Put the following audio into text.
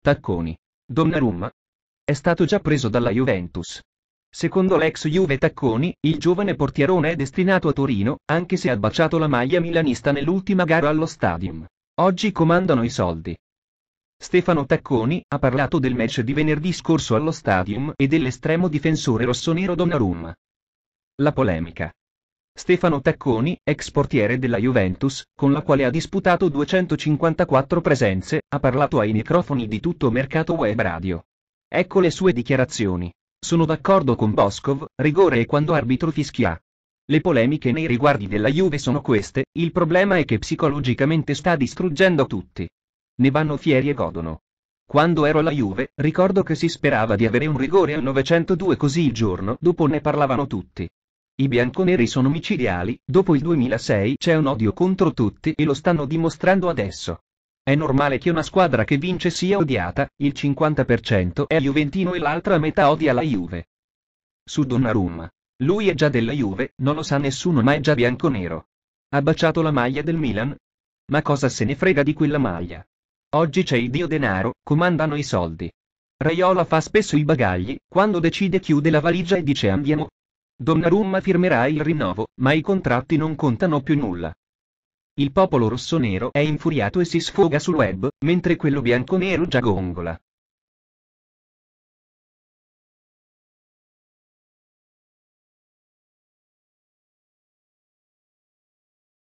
Tacconi. Donnarumma. È stato già preso dalla Juventus. Secondo l'ex Juve Tacconi, il giovane portierone è destinato a Torino, anche se ha baciato la maglia milanista nell'ultima gara allo Stadium. Oggi comandano i soldi. Stefano Tacconi ha parlato del match di venerdì scorso allo Stadium e dell'estremo difensore rossonero Donnarumma. La polemica. Stefano Tacconi, ex portiere della Juventus, con la quale ha disputato 254 presenze, ha parlato ai microfoni di tutto mercato web radio. Ecco le sue dichiarazioni. Sono d'accordo con Boscov, rigore e quando arbitro fischia. Le polemiche nei riguardi della Juve sono queste, il problema è che psicologicamente sta distruggendo tutti. Ne vanno fieri e godono. Quando ero alla Juve, ricordo che si sperava di avere un rigore al 902 così il giorno dopo ne parlavano tutti. I bianconeri sono micidiali, dopo il 2006 c'è un odio contro tutti e lo stanno dimostrando adesso. È normale che una squadra che vince sia odiata, il 50% è Juventino e l'altra metà odia la Juve. Su Donnarumma. Lui è già della Juve, non lo sa nessuno ma è già bianconero. Ha baciato la maglia del Milan? Ma cosa se ne frega di quella maglia? Oggi c'è il dio denaro, comandano i soldi. Raiola fa spesso i bagagli, quando decide chiude la valigia e dice andiamo, Donnarumma firmerà il rinnovo, ma i contratti non contano più nulla. Il popolo rossonero è infuriato e si sfoga sul web, mentre quello bianconero già gongola.